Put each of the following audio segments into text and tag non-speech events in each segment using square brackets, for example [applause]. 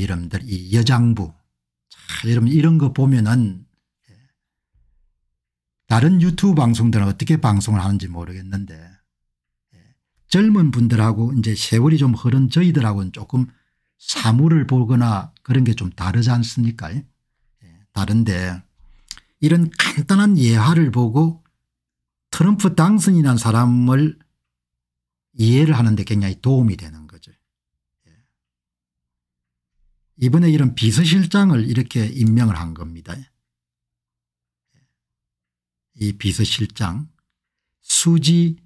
여러분들이 여장부 자, 여러분 이런 거 보면은 예. 다른 유튜브 방송들은 어떻게 방송을 하는지 모르겠는데 예. 젊은 분들하고 이제 세월이 좀 흐른 저희들하고는 조금 사물을 보거나 그런 게 좀 다르지 않습니까 예. 다른데 이런 간단한 예화를 보고 트럼프 당선이란 사람을 이해를 하는 데 굉장히 도움이 되는 이번에 이런 비서실장을 이렇게 임명을 한 겁니다. 이 비서실장 수지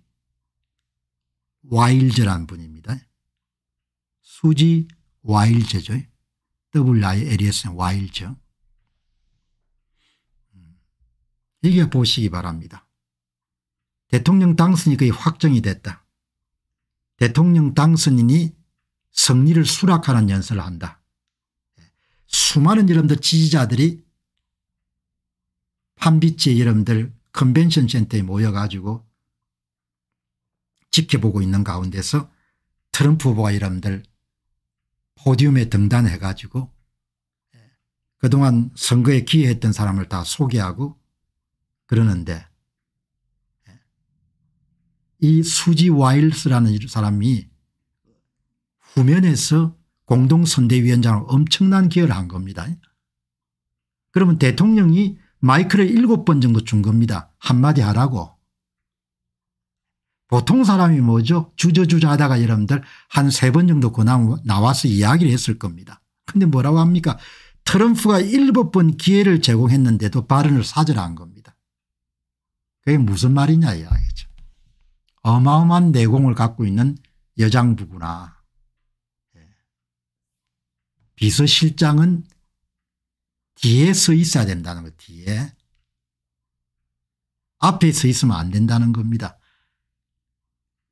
와일제라 분입니다. 수지 와일제죠. WILS 와일제. 이게 보시기 바랍니다. 대통령 당선이 거의 확정이 됐다. 대통령 당선인이 승리를 수락하는 연설을 한다. 수많은 여러분들 지지자들이 판빛치 여러분들 컨벤션 센터에 모여가지고 지켜보고 있는 가운데서 트럼프 후보가 여러분들 포디움에 등단해가지고 예, 그동안 선거에 기여했던 사람을 다 소개하고 그러는데 예, 이 수지 와일스라는 사람이 후면에서 공동선대위원장을 엄청난 기여를 한 겁니다. 그러면 대통령이 마이크를 일곱 번 정도 준 겁니다. 한마디 하라고. 보통 사람이 뭐죠 주저주저 하다가 여러분들 한 세 번 정도 권한 나와서 이야기를 했을 겁니다. 근데 뭐라고 합니까 트럼프가 일곱 번 기회를 제공했는데도 발언을 사절한 겁니다. 그게 무슨 말이냐 이야기죠. 어마어마한 내공을 갖고 있는 여장부구나. 비서실장은 뒤에 서 있어야 된다는 거 뒤에. 앞에 서 있으면 안 된다는 겁니다.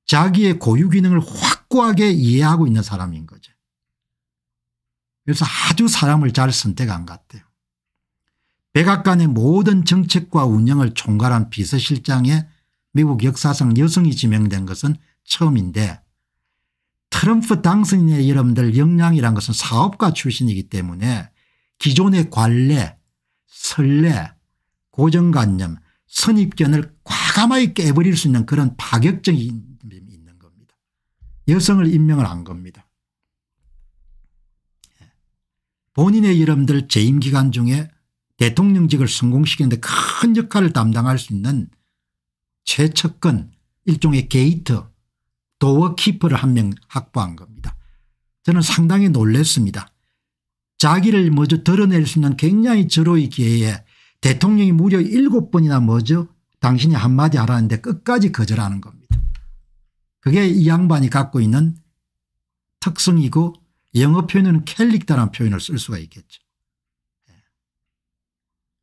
자기의 고유 기능을 확고하게 이해하고 있는 사람인 거죠. 그래서 아주 사람을 잘 선택한 것 같아요. 백악관의 모든 정책과 운영을 총괄한 비서실장에 미국 역사상 여성이 지명된 것은 처음인데 트럼프 당선인의 여러분들 역량이란 것은 사업가 출신이기 때문에 기존의 관례 설례 고정관념 선입견을 과감하게 깨버릴 수 있는 그런 파격적인 점이 있는 겁니다. 여성을 임명을 한 겁니다. 본인의 여러분들 재임기간 중에 대통령직을 성공시키는데 큰 역할을 담당할 수 있는 최측근 일종의 게이트 도어키퍼를 한 명 확보한 겁니다. 저는 상당히 놀랬습니다. 자기를 먼저 드러낼 수 있는 굉장히 절호의 기회에 대통령이 무려 7번이나 먼저 당신이 한마디 하라는데 끝까지 거절하는 겁니다. 그게 이 양반이 갖고 있는 특성이고 영어 표현은 캘릭다라는 표현을 쓸 수가 있겠죠.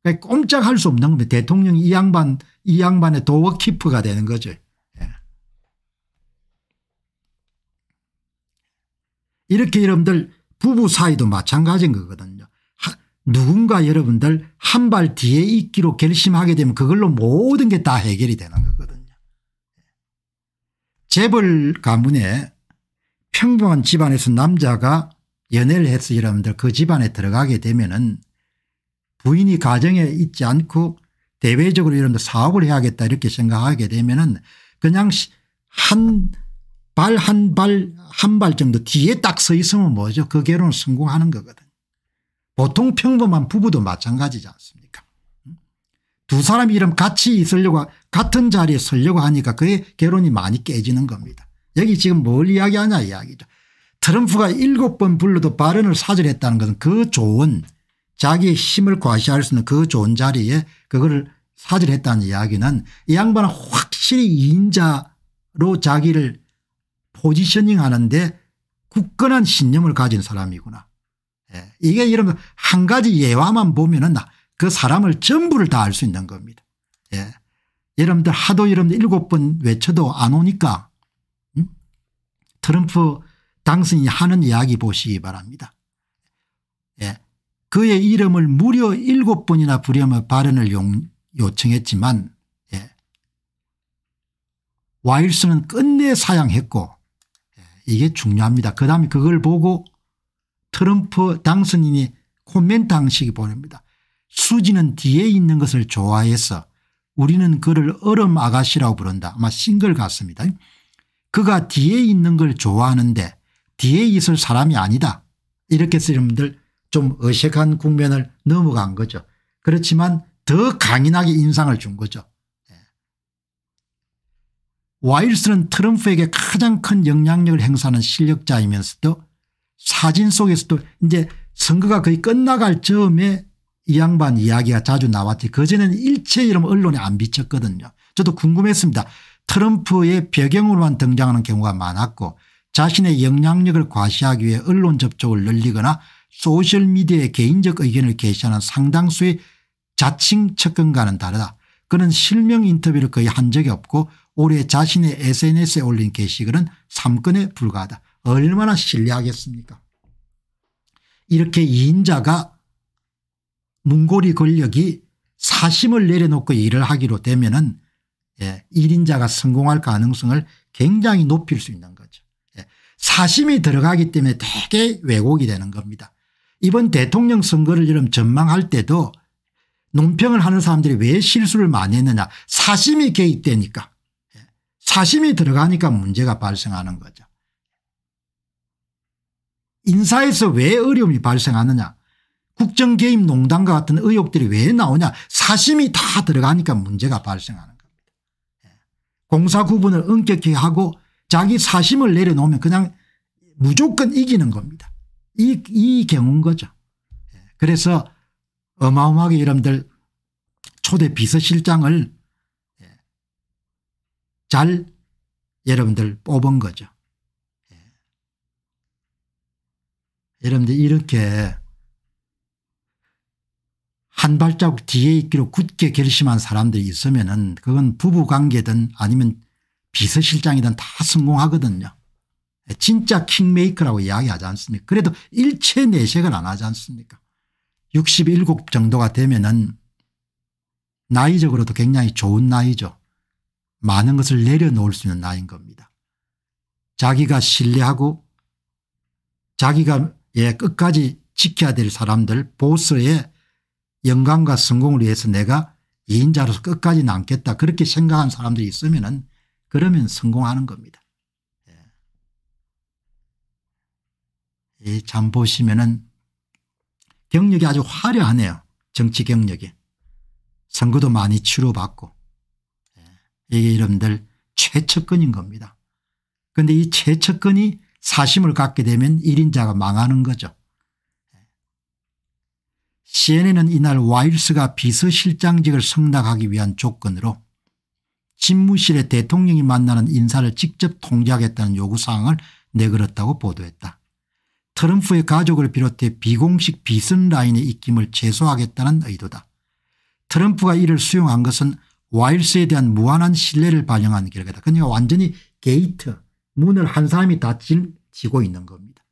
예. 꼼짝할 수 없는 겁니다. 대통령이 이 양반, 이 양반의 도어키퍼가 되는 거죠. 이렇게 여러분들 부부 사이도 마찬가지인 거거든요. 하, 누군가 여러분들 한 발 뒤에 있기로 결심하게 되면 그걸로 모든 게 다 해결이 되는 거거든요. 재벌 가문에 평범한 집안에서 남자가 연애를 해서 여러분들 그 집안에 들어가게 되면은 부인이 가정에 있지 않고 대외적으로 여러분들 사업을 해야겠다 이렇게 생각하게 되면은 그냥 한 발한발한발 정도 뒤에 딱 서 있으면 뭐죠 그 결혼을 성공하는 거거든 보통 평범한 부부도 마찬가지지 않습니까 두 사람이 이름 같이 있으려고 같은 자리에 서려고 하니까 그의 결혼이 많이 깨지는 겁니다 여기 지금 뭘 이야기하냐 이야기죠 트럼프가 일곱 번 불러도 발언을 사절했다는 것은 그 좋은 자기의 힘을 과시할 수 있는 그 좋은 자리에 그걸 사절했다는 이야기는 이 양반은 확실히 인자로 자기를 포지셔닝 하는데 굳건한 신념을 가진 사람이구나. 예. 이게 이러면 한 가지 예화만 보면은 그 사람을 전부를 다 알 수 있는 겁니다. 예. 여러분들 하도 여러분들 일곱 번 외쳐도 안 오니까 음? 트럼프 당선이 하는 이야기 보시기 바랍니다. 예. 그의 이름을 무려 일곱 번이나 부려며 발언을 용, 요청했지만 예. 와일스는 끝내 사양했고 이게 중요합니다. 그 다음에 그걸 보고 트럼프 당선인이 코멘트 항식이 보냅니다. 수지는 뒤에 있는 것을 좋아해서 우리는 그를 얼음 아가씨라고 부른다. 아마 싱글 같습니다. 그가 뒤에 있는 걸 좋아하는데 뒤에 있을 사람이 아니다. 이렇게 쓰여분들 좀 어색한 국면을 넘어간 거죠. 그렇지만 더 강인하게 인상을 준 거죠. 와일스는 트럼프에게 가장 큰 영향력을 행사하는 실력자이면서도 사진 속에서도 이제 선거가 거의 끝나갈 즈음에 이 양반 이야기가 자주 나왔지 그전에는 일체 이름 언론에 안 비쳤거든요. 저도 궁금했습니다. 트럼프의 배경으로만 등장하는 경우가 많았고 자신의 영향력을 과시하기 위해 언론 접촉을 늘리거나 소셜미디어에 개인적 의견을 게시하는 상당수의 자칭 측근과는 다르다. 그는 실명 인터뷰를 거의 한 적이 없고 올해 자신의 SNS에 올린 게시글은 3건에 불과하다. 얼마나 신뢰하겠습니까 이렇게 2인자가 문고리 권력이 사심을 내려놓고 일을 하기로 되면 은 예, 1인자가 성공할 가능성을 굉장히 높일 수 있는 거죠. 예, 사심이 들어가기 때문에 되게 왜곡이 되는 겁니다. 이번 대통령 선거를 이름 전망할 때도 논평을 하는 사람들이 왜 실수를 많이 했느냐 사심이 개입되니까 사심이 들어가니까 문제가 발생하는 거죠. 인사에서 왜 어려움이 발생하느냐 국정개입 농단과 같은 의혹들이 왜 나오냐 사심이 다 들어가니까 문제가 발생하는 겁니다. 예. 공사 구분을 엄격히 하고 자기 사심을 내려놓으면 그냥 무조건 이기는 겁니다. 이, 이 경우인 거죠. 예. 그래서 어마어마하게 여러분들 초대 비서실장을 잘 여러분들 뽑은 거죠. 예. 여러분들 이렇게 한발자 뒤에 있기로 굳게 결심한 사람들이 있으면 은 그건 부부관계든 아니면 비서실장이든 다 성공하거든요. 예, 진짜 킹메이커라고 이야기하지 않습니까 그래도 일체 내색을 안 하지 않습니까 67 정도가 되면 은 나이적으로도 굉장히 좋은 나이죠. 많은 것을 내려놓을 수 있는 나인 겁니다. 자기가 신뢰하고 자기가 예, 끝까지 지켜야 될 사람들 보스의 영광과 성공을 위해서 내가 2인자로서 끝까지 남겠다 그렇게 생각한 사람들이 있으면 은 그러면 성공하는 겁니다. 예. 참 보시면 은 경력이 아주 화려하네요. 정치 경력이. 선거도 많이 치료받고 이름들 최측근인 겁니다. 그런데 이 최측근이 사심을 갖게 되면 1인자가 망하는 거죠. CNN은 이날 와일스가 비서실장직을 승낙하기 위한 조건으로 집무실에 대통령이 만나는 인사를 직접 통제하겠다는 요구사항을 내걸었다고 보도했다. 트럼프의 가족을 비롯해 비공식 비선 라인의 입김을 최소화하겠다는 의도다. 트럼프가 이를 수용한 것은 와일스에 대한 무한한 신뢰를 반영한 결과다. 그러니까 완전히 게이트 문을 한 사람이 다 지고 있는 겁니다.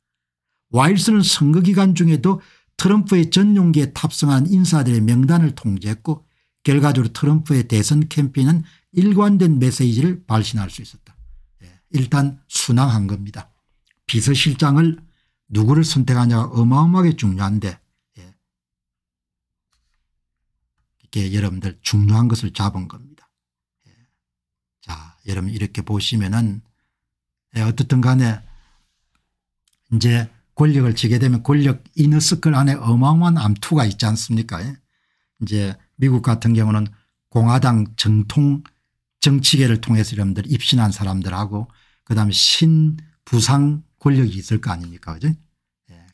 와일스는 선거 기간 중에도 트럼프의 전용기에 탑승한 인사들의 명단을 통제했고 결과적으로 트럼프의 대선 캠페인은 일관된 메시지를 발신할 수 있었다. 예, 일단 순항한 겁니다. 비서실장을 누구를 선택하냐가 어마어마하게 중요한데 이게 여러분들 중요한 것을 잡은 겁니다. 예. 자 여러분 이렇게 보시면은 예, 어떻든 간에 이제 권력을 지게 되면 권력 이너스클 안에 어마어마한 암투가 있지 않습니까 예. 이제 미국 같은 경우는 공화당 정통 정치계를 통해서 여러분들 입신한 사람들하고 그다음에 신부상 권력이 있을 거 아닙니까 그죠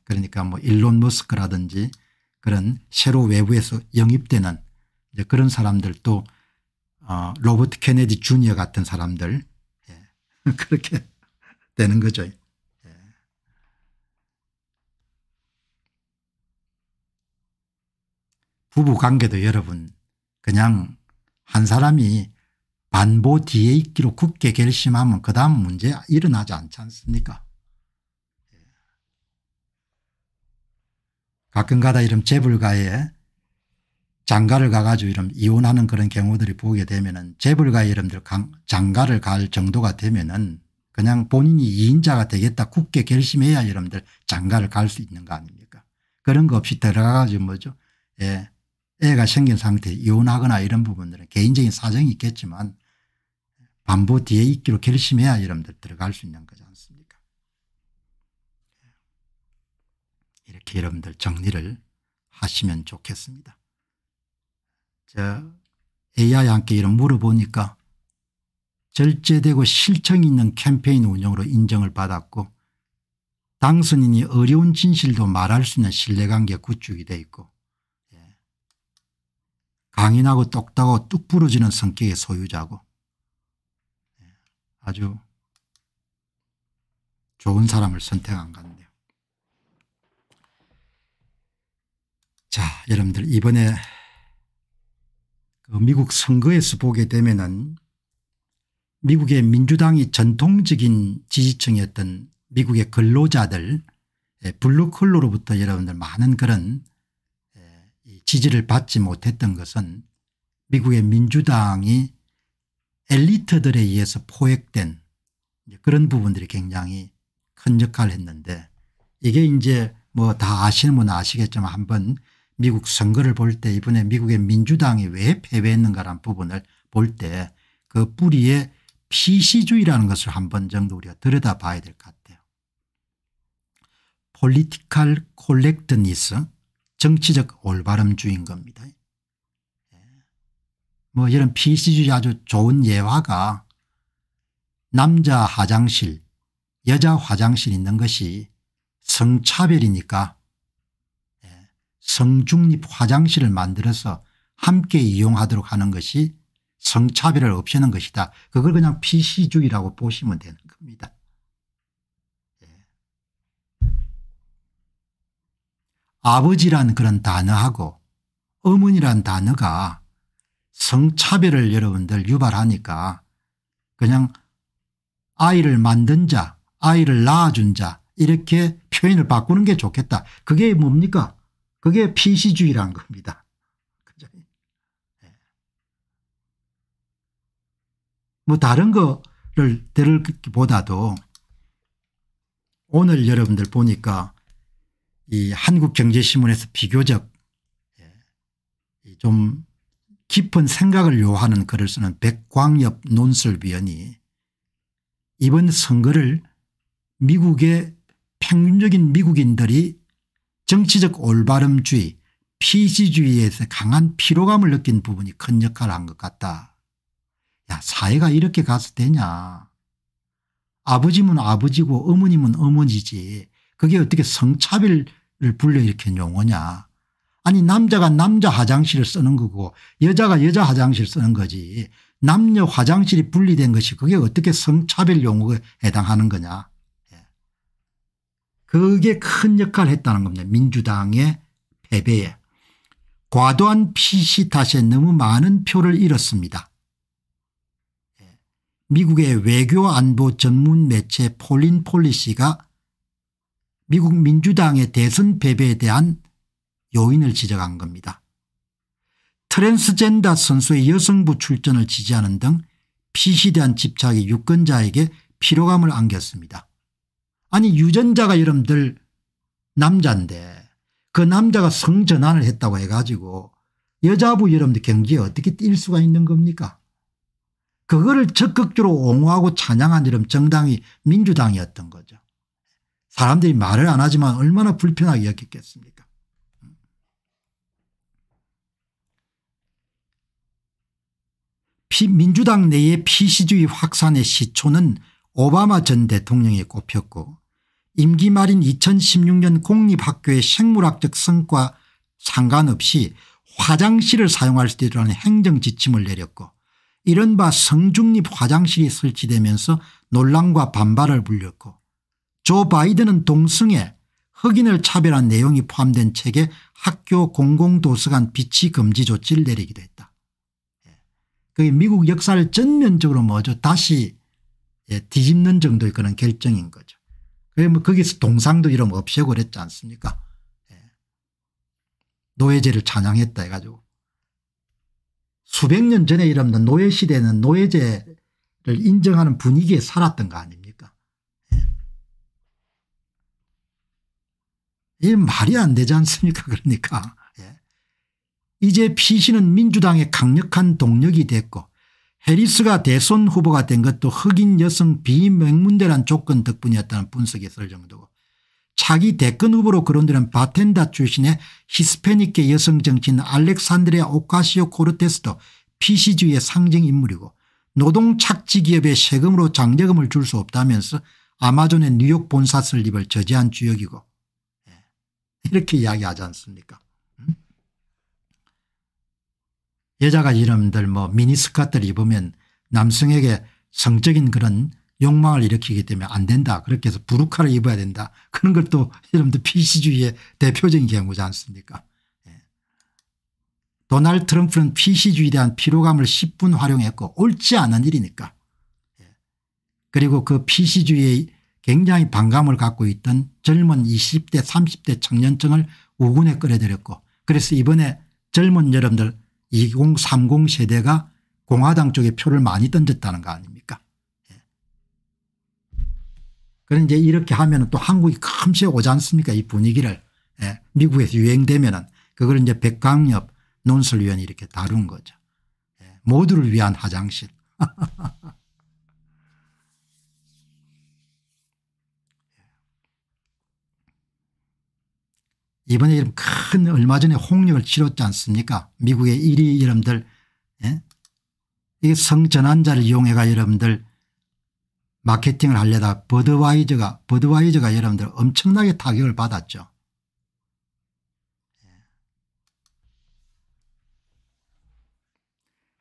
그러니까 뭐 일론 머스크라든지 그런 새로 외부에서 영입되는 이제 그런 사람들도 어, 로버트 케네디 주니어 같은 사람들 예. [laughs] 그렇게 되는 거죠. 예. 부부 관계도 여러분 그냥 한 사람이 반보 뒤에 있기로 굳게 결심하면 그 다음 문제 일어나지 않지 않습니까 예. 가끔가다 이런 재벌가에 장가를 가가지고 이런 이혼하는 그런 경우들이 보게 되면은 재벌가여러분들 장가를 갈 정도가 되면은 그냥 본인이 이인자가 되겠다 굳게 결심해야 여러분들 장가를 갈 수 있는 거 아닙니까 그런 거 없이 들어가가지고 뭐죠 예. 애가 생긴 상태 이혼하거나 이런 부분들은 개인적인 사정이 있겠지만 반보 뒤에 있기로 결심해야 여러분들 들어갈 수 있는 거지 않습니까 이렇게 여러분들 정리를 하시면 좋겠습니다. 저 AI한테 이런 물어보니까 절제되고 실청 있는 캠페인 운영으로 인정을 받았고 당선인이 어려운 진실도 말할 수 있는 신뢰관계 구축이 돼 있고 예, 강인하고 똑똑하고 뚝 부러지는 성격의 소유자고 예, 아주 좋은 사람을 선택한 것같네요자 여러분들 이번에 그 미국 선거에서 보게 되면은 미국의 민주당이 전통적인 지지층이었던 미국의 근로자들 예, 블루컬러로부터 여러분들 많은 그런 예, 지지를 받지 못했던 것은 미국의 민주당이 엘리트들에 의해서 포획된 그런 부분들이 굉장히 큰 역할을 했는데 이게 이제 뭐 다 아시는 분은 아시겠지만 한번 미국 선거를 볼 때 이번에 미국의 민주당이 왜 패배했는가라는 부분을 볼 때 그 뿌리에 PC주의라는 것을 한 번 정도 우리가 들여다봐야 될 것 같아요. political 정치적 올바름주의인 겁니다. 뭐 이런 PC주의 아주 좋은 예화가 남자 화장실 여자 화장실 있는 것이 성차별이니까 성중립 화장실을 만들어서 함께 이용하도록 하는 것이 성차별을 없애는 것이다. 그걸 그냥 PC주의라고 보시면 되는 겁니다. 예. 아버지란 그런 단어하고 어머니란 단어가 성차별을 여러분들 유발하니까 그냥 아이를 만든 자 아이를 낳아준 자 이렇게 표현을 바꾸는 게 좋겠다. 그게 뭡니까 그게 피시주의란 겁니다. 그죠? 네. 뭐 다른 거를 들을보다도 오늘 여러분들 보니까 이 한국경제신문에서 비교적 예, 좀 깊은 생각을 요하는 글을 쓰는 백광엽 논설위원이 이번 선거를 미국의 평균적인 미국인들이 정치적 올바름주의 피지주의에서 강한 피로감을 느낀 부분이 큰 역할을 한 것 같다. 야 사회가 이렇게 가서 되냐. 아버지면 아버지고 어머니면 어머니지 그게 어떻게 성차별을 불러일으킨 용어냐. 아니 남자가 남자 화장실을 쓰는 거고 여자가 여자 화장실 쓰는 거지 남녀 화장실이 분리된 것이 그게 어떻게 성차별 용어에 해당하는 거냐. 그게 큰 역할을 했다는 겁니다. 민주당의 패배에. 과도한 피시 탓에 너무 많은 표를 잃었습니다. 미국의 외교 안보 전문 매체 폴린 폴리시가 미국 민주당의 대선 패배에 대한 요인을 지적한 겁니다. 트랜스젠더 선수의 여성부 출전을 지지하는 등 피시에 대한 집착이 유권자에게 피로감을 안겼습니다. 아니 유전자가 여러분들 남자인데 그 남자가 성전환을 했다고 해가지고 여자부 여러분들 경기에 어떻게 뛸 수가 있는 겁니까 그거를 적극적으로 옹호하고 찬양한 여러분 정당이 민주당이었던 거죠. 사람들이 말을 안 하지만 얼마나 불편하게 여겼겠습니까 민주당 내의 피시주의 확산의 시초는 오바마 전 대통령에 꼽혔고 임기 말인 2016년 공립학교의 생물학적 성과 상관없이 화장실을 사용할 수 있도록 하는 행정지침을 내렸고 이른바 성중립 화장실이 설치되면서 논란과 반발을 불렸고 조 바이든은 동성애 흑인을 차별한 내용이 포함된 책에 학교 공공도서관 비치 금지 조치를 내리기도 했다. 예. 그게 미국 역사를 전면적으로 뭐죠 다시 예, 뒤집는 정도의 그런 결정인 거죠. 그게 뭐 거기서 동상도 이름 없애고 그랬지 않습니까? 예. 노예제를 찬양했다 해가지고 수백 년 전에 이름든 노예 시대는 노예제를 인정하는 분위기에 살았던 거 아닙니까? 예. 이 말이 안 되지 않습니까? 그러니까 예. 이제 피신은 민주당의 강력한 동력이 됐고 해리스가 대선 후보가 된 것도 흑인 여성 비명문대란 조건 덕분이었다는 분석이 있을 정도고 차기 대권 후보로 거론되는 바텐다 출신의 히스패닉계 여성 정치인 알렉산드레아 오카시오 코르테스도 p c 주의 상징 인물이고 노동 착지 기업의 세금으로 장려금을 줄 수 없다면서 아마존의 뉴욕 본사 설립을 저지한 주역이고 예, 이렇게 이야기하지 않습니까 여자가 이름들 뭐 미니스커트를 입으면 남성에게 성적인 그런 욕망을 일으키기 때문에 안 된다. 그렇게 해서 부르카를 입어야 된다. [laughs] 그런 걸 또 여러분들 PC주의의 대표적인 경우지 않습니까 예. 도널 트럼프는 PC주의에 대한 피로감을 10분 활용했고 옳지 않은 일이니까 예. 그리고 그 PC주의의 굉장히 반감을 갖고 있던 젊은 20대 30대 청년층을 우군에 끌어들였고 그래서 이번에 젊은 여러분들 2030 세대가 공화당 쪽에 표를 많이 던졌다는 거 아닙니까 예. 그런 이 이렇게 하면 또 한국이 금세 오지 않습니까 이 분위기를 예. 미국에서 유행되면은 그걸 이제 백강엽 논설위원이 이렇게 다룬 거죠. 예. 모두를 위한 화장실. [laughs] 이번에 큰 얼마 전에 홍역을 치렀지 않습니까 미국의 1위 여러분들 예? 이 성전환자를 이용해가 여러분들 마케팅을 하려다 버드와이저가 버드와이저가 여러분들 엄청나게 타격을 받았죠. 예.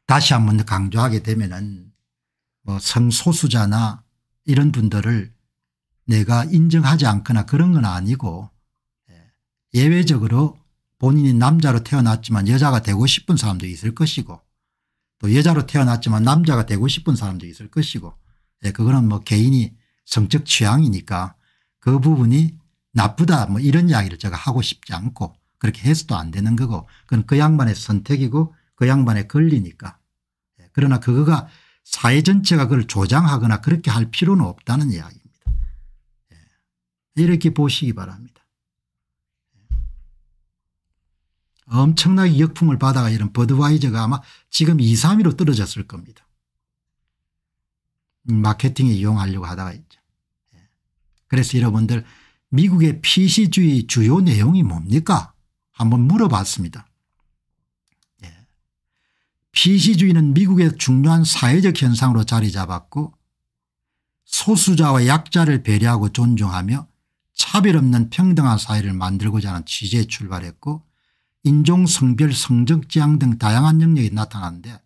다시 한 번 강조하게 되면은 뭐 성소수자나 이런 분들을 내가 인정하지 않거나 그런 건 아니고 예외적으로 본인이 남자로 태어났지만 여자가 되고 싶은 사람도 있을 것이고 또 여자로 태어났지만 남자가 되고 싶은 사람도 있을 것이고 예, 그거는 뭐 개인이 성적 취향이니까 그 부분이 나쁘다 뭐 이런 이야기를 제가 하고 싶지 않고 그렇게 해서도 안 되는 거고 그건 그 양반의 선택이고 그 양반의 권리니까 예, 그러나 그거가 사회 전체가 그걸 조장하거나 그렇게 할 필요는 없다는 이야기입니다. 예, 이렇게 보시기 바랍니다. 엄청나게 역풍을 받아가 이런 버드와이저가 아마 지금 2, 3위로 떨어졌을 겁니다. 음, 마케팅에 이용하려고 하다가 있죠. 예. 그래서 여러분들 미국의 PC주의 주요 내용이 뭡니까? 한번 물어봤습니다. 예. PC주의는 미국의 중요한 사회적 현상으로 자리 잡았고 소수자와 약자를 배려하고 존중하며 차별 없는 평등한 사회를 만들고자 하는 취지에 출발했고 인종 성별 성적 지향 등 다양한 영역이 나타나는데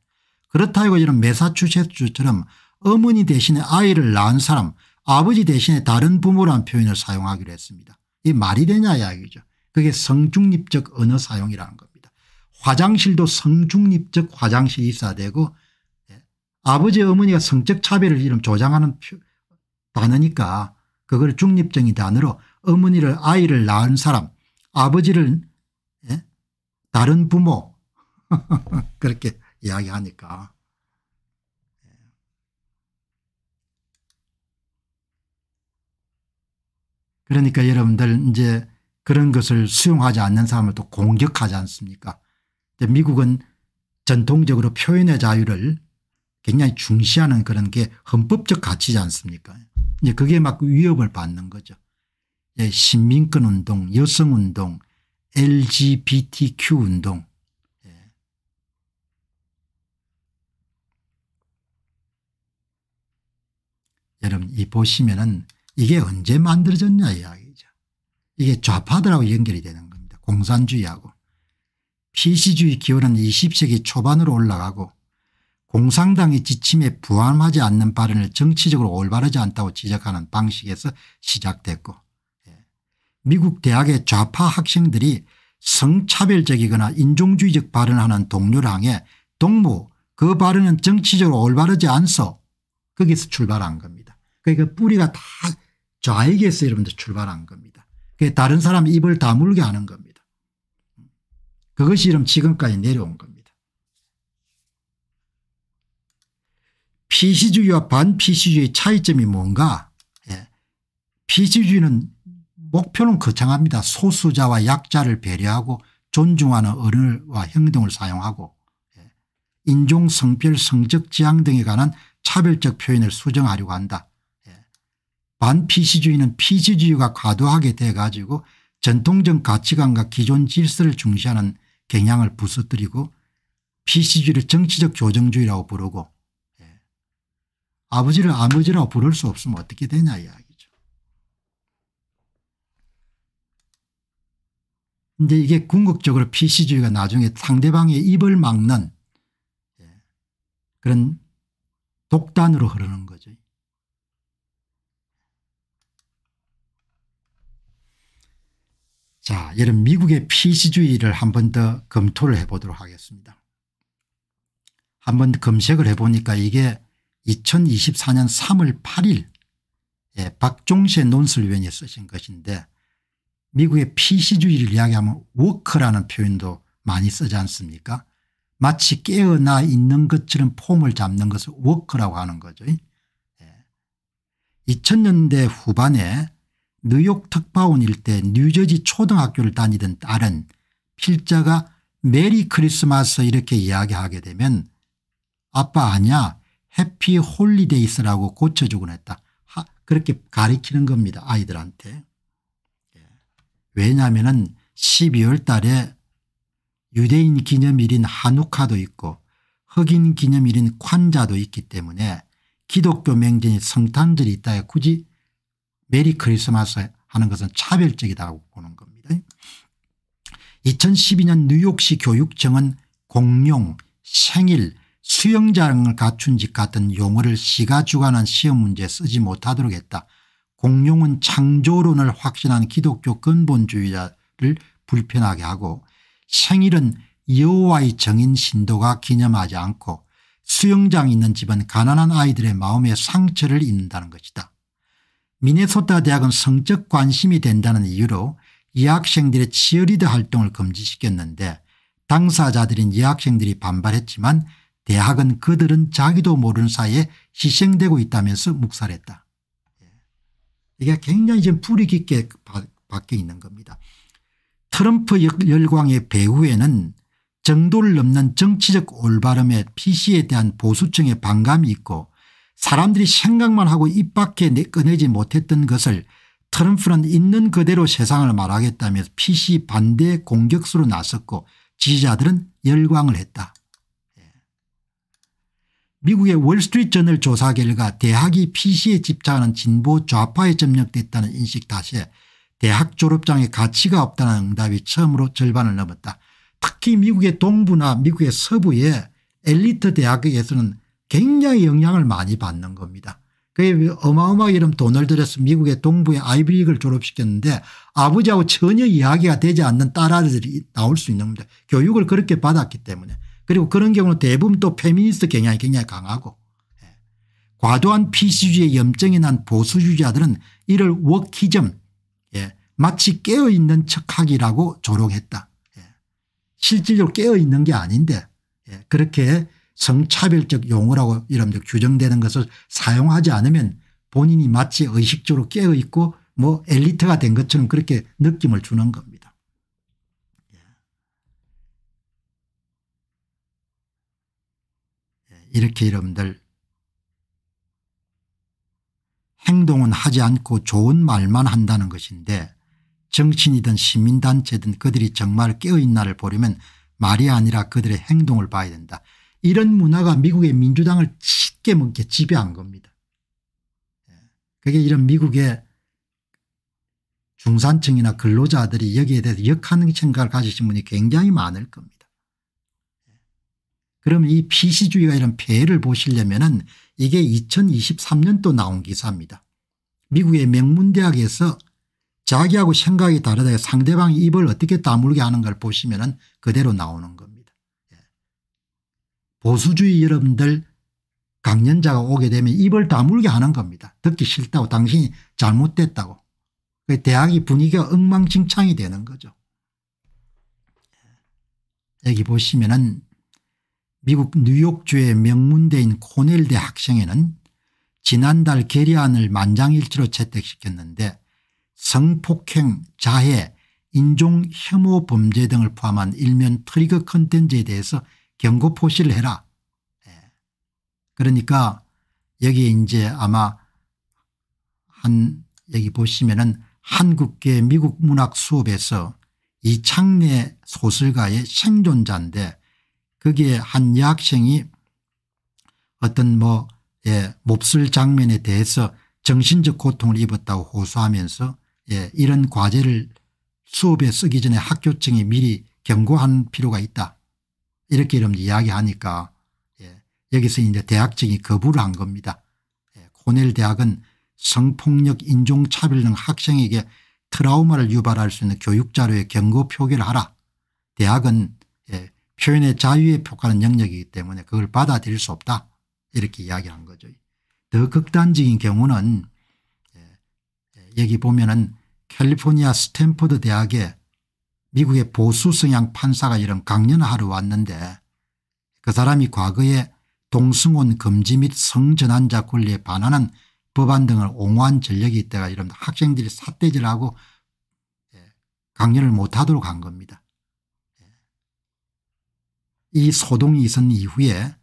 그렇다고 이런 메사추세츠처럼 어머니 대신에 아이를 낳은 사람 아버지 대신에 다른 부모라는 표현을 사용하기로 했습니다. 이 말이 되냐 이야기죠. 그게 성중립적 언어 사용이라는 겁니다. 화장실도 성중립적 화장실이 있어야 되고 예. 아버지 어머니가 성적 차별을 이름 조장하는 단어니까 그걸 중립적인 단어로 어머니를 아이를 낳은 사람 아버지를 다른 부모 [laughs] 그렇게 이야기하니까 예. 그러니까 여러분들 이제 그런 것을 수용하지 않는 사람을 또 공격하지 않습니까 미국은 전통적으로 표현의 자유를 굉장히 중시하는 그런 게 헌법적 가치지 않습니까 이제 그게 막 위협을 받는 거죠. 예, 신민권 운동, 여성 운동, LGBTQ 운동. 예. 여러분 이 보시면은 이게 언제 만들어졌냐 이야기죠. 이게 좌파들하고 연결이 되는 겁니다. 공산주의하고. PC주의 기원은 20세기 초반으로 올라가고 공산당의 지침에 부함하지 않는 발언을 정치적으로 올바르지 않다고 지적하는 방식에서 시작됐고 미국 대학의 좌파 학생들이 성차별적이거나 인종주의적 발언하는 동료를 향해 동무 그 발언은 정치적으로 올바르지 않소 거기서 출발한 겁니다. 그러니까 뿌리가 다 좌익에서 여러분들 출발한 겁니다. 그게 다른 사람 입을 다물게 하는 겁니다. 그것이 이름 지금까지 내려온 겁니다. 피시주의와 반피시주의 차이점이 뭔가 예. 피시주의는 목표는 거창합니다. 소수자와 약자를 배려하고 존중하는 언어와 행동을 사용하고 예, 인종 성별 성적 지향 등에 관한 차별적 표현을 수정하려고 한다. 예, 반피시주의는 피시주의가 과도하게 돼 가지고 전통적 가치관과 기존 질서를 중시하는 경향을 부서뜨리고 피시주의를 정치적 조정주의라고 부르고 예, 아버지를 아버지라고 부를 수 없으면 어떻게 되냐 이야기. 이제 이게 궁극적으로 PC주의가 나중에 상대방의 입을 막는 예, 그런 독단으로 흐르는 거죠. 자, 이런 미국의 PC주의를 한 번 더 검토를 해보도록 하겠습니다. 한 번 검색을 해보니까 이게 2024년 3월 8일 박종세 논술위원이 쓰신 것인데 미국의 피시주의를 이야기하면 워커라는 표현도 많이 쓰지 않습니까 마치 깨어나 있는 것처럼 폼을 잡는 것을 워커라고 하는 거죠. 2000년대 예. 후반에 뉴욕 특파원 일때 뉴저지 초등학교를 다니던 딸은 필자가 메리 크리스마스 이렇게 이야기하게 되면 아빠 아냐 해피 홀리데이스라고 고쳐주곤 했다. 그렇게 가리키는 겁니다 아이들한테. 왜냐하면 12월 달에 유대인 기념일인 한우카도 있고 흑인 기념일인 관자도 있기 때문에 기독교 명절이 성탄절이 있다에 굳이 메리 크리스마스 하는 것은 차별적이다고 보는 겁니다. 2012년 뉴욕시 교육청은 공룡, 생일, 수영장을 갖춘 집 같은 용어를 시가 주관한 시험 문제에 쓰지 못하도록 했다. 공룡은 창조론을 확신한 기독교 근본주의자를 불편하게 하고 생일은 여호와의 정인 신도가 기념하지 않고 수영장 있는 집은 가난한 아이들의 마음에 상처를 입는다는 것이다. 미네소타 대학은 성적 관심이 된다는 이유로 여학생들의 치어리더 활동을 금지시켰는데 당사자들인 여학생들이 반발했지만 대학은 그들은 자기도 모르는 사이에 희생되고 있다면서 묵살했다. 이게 굉장히 지금 뿌리 깊게 박혀 있는 겁니다. 트럼프 열광의 배후에는 정도를 넘는 정치적 올바름에 PC에 대한 보수층의 반감이 있고 사람들이 생각만 하고 입 밖에 꺼내지 못했던 것을 트럼프는 있는 그대로 세상을 말하겠다며 PC 반대 공격수로 나섰고 지지자들은 열광을 했다. 미국의 월스트리트저널 조사 결과 대학이 PC에 집착하는 진보 좌파에 점령됐다는 인식 탓에 대학 졸업장에 가치가 없다는 응답이 처음으로 절반을 넘었다. 특히 미국의 동부나 미국의 서부의 엘리트 대학에서는 굉장히 영향을 많이 받는 겁니다. 그게 어마어마하게 이런 돈을 들여서 미국의 동부의 아이비리그를 졸업시켰는데 아버지하고 전혀 이야기가 되지 않는 딸아들이 나올 수 있는 겁니다. 교육을 그렇게 받았기 때문에. 그리고 그런 경우는 대부분 또 페미니스트 경향이 굉장히 강하고 예. 과도한 PC주의 염증이 난 보수주의자들은 이를 워키즘 예, 마치 깨어있는 척하기라고 조롱했다. 예, 실질적으로 깨어있는 게 아닌데 예, 그렇게 성차별적 용어라고 이런 규정되는 것을 사용하지 않으면 본인이 마치 의식적으로 깨어있고 뭐 엘리트가 된 것처럼 그렇게 느낌을 주는 겁니다. 이렇게 여러분들 행동은 하지 않고 좋은 말만 한다는 것인데 정치인이든 시민단체든 그들이 정말 깨어있나를 보려면 말이 아니라 그들의 행동을 봐야 된다. 이런 문화가 미국의 민주당을 쉽게 먹게 지배한 겁니다. 예. 그게 이런 미국의 중산층이나 근로자들이 여기에 대해서 역하는 생각을 가지신 분이 굉장히 많을 겁니다. 그럼 이 PC주의가 이런 폐해를 보시려면 은 이게 2023년도 나온 기사입니다. 미국의 명문대학에서 자기하고 생각이 다르다 상대방 입을 어떻게 다물게 하는 걸 보시면 은 그대로 나오는 겁니다. 예. 보수주의 여러분들 강연자가 오게 되면 입을 다물게 하는 겁니다. 듣기 싫다고 당신이 잘못됐다고. 그 대학이 분위기가 엉망진창이 되는 거죠. 예. 여기 보시면 은 미국 뉴욕주의 명문대인 코넬대 학생회는 지난달 결리안을 만장일치로 채택시켰는데 성폭행 자해 인종혐오 범죄 등을 포함한 일면 트리거 컨텐츠에 대해서 경고 포시를 해라. 예. 그러니까 여기에 이제 아마 한 여기 보시면은 한국계 미국 문학 수업에서 이창래 소설가의 생존자인데 거기에 한 여학생이 어떤 뭐 예, 몹쓸 장면에 대해서 정신적 고통을 입었다고 호소하면서 예, 이런 과제를 수업에 쓰기 전에 학교 측이 미리 경고한 필요가 있다. 이렇게 여러분 이야기하니까 예, 여기서 이제 대학 측이 거부를 한 겁니다. 예, 코넬 대학은 성폭력 인종차별 등 학생에게 트라우마를 유발할 수 있는 교육자료의 경고 표기를 하라. 대학은 표현의 자유에 폭하는 영역이기 때문에 그걸 받아들일 수 없다 이렇게 이야기한 거죠. 더 극단적인 경우는 예, 예, 여기 보면은 캘리포니아 스탠퍼드 대학에 미국의 보수 성향 판사가 이런 강연하러 왔는데 그 사람이 과거에 동승혼 금지 및 성전환자 권리에 반하는 법안 등을 옹호한 전력이 있다가 이런 학생들이 삿대질하고 예, 강연을 못하도록 한 겁니다. 이 소동이 있은 이후에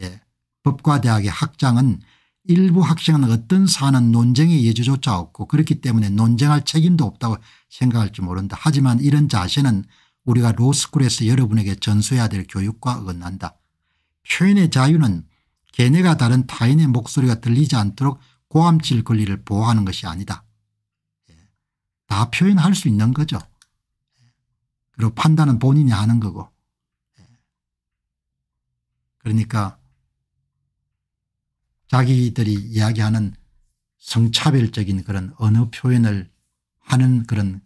예, 법과대학의 학장은 일부 학생은 어떤 사안은 논쟁의 예지조차 없고 그렇기 때문에 논쟁할 책임도 없다고 생각할지 모른다. 하지만 이런 자세는 우리가 로스쿨에서 여러분에게 전수해야 될 교육과 어긋난다. 표현의 자유는 개네가 다른 타인의 목소리가 들리지 않도록 고함질 권리를 보호하는 것이 아니다. 예, 다 표현할 수 있는 거죠. 그리고 판단은 본인이 하는 거고 그러니까 자기들이 이야기하는 성차별적인 그런 언어 표현을 하는 그런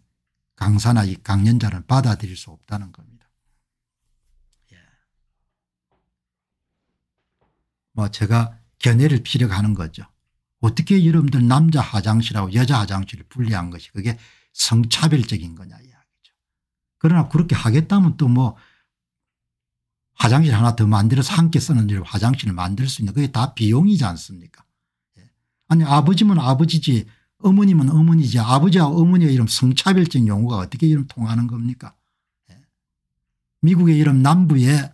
강사나 이강연자를 받아들일 수 없다는 겁니다. 예. 뭐 제가 견해를 피력하는 거죠. 어떻게 여러분들 남자 화장실하고 여자 화장실을 분리한 것이 그게 성차별적인 거냐 이야기죠. 그러나 그렇게 하겠다면 또뭐 화장실 하나 더 만들어서 함께 쓰는 일 화장실을 만들 수 있는 그게 다 비용이지 않습니까 예. 아니 아버지면 아버지지 어머니면 어머니지 아버지와 어머니의 이름 성차별적인 용어가 어떻게 이름 통하는 겁니까 예. 미국의 이름 남부에 예.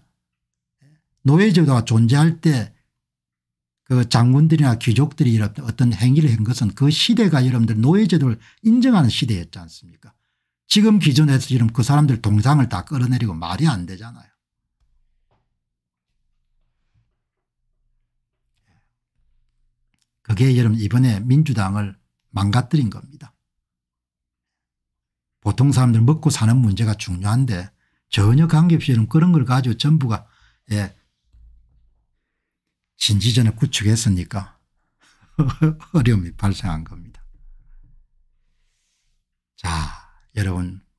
노예제도가 존재할 때 그 장군들이나 귀족들이 어떤 행위를 한 것은 그 시대가 여러분들 노예제도를 인정하는 시대였지 않습니까 지금 기존에서 지금 그 사람들 동상을 다 끌어내리고 말이 안 되잖아요. 그게 여러분 이번에 민주당을 망가뜨린 겁니다. 보통 사람들 먹고 사는 문제가 중요한데 전혀 관계없이 여러분 그런 걸 가지고 전부가 예 신지전에 구축했으니까 [laughs] 어려움이 발생한 겁니다. 자 여러분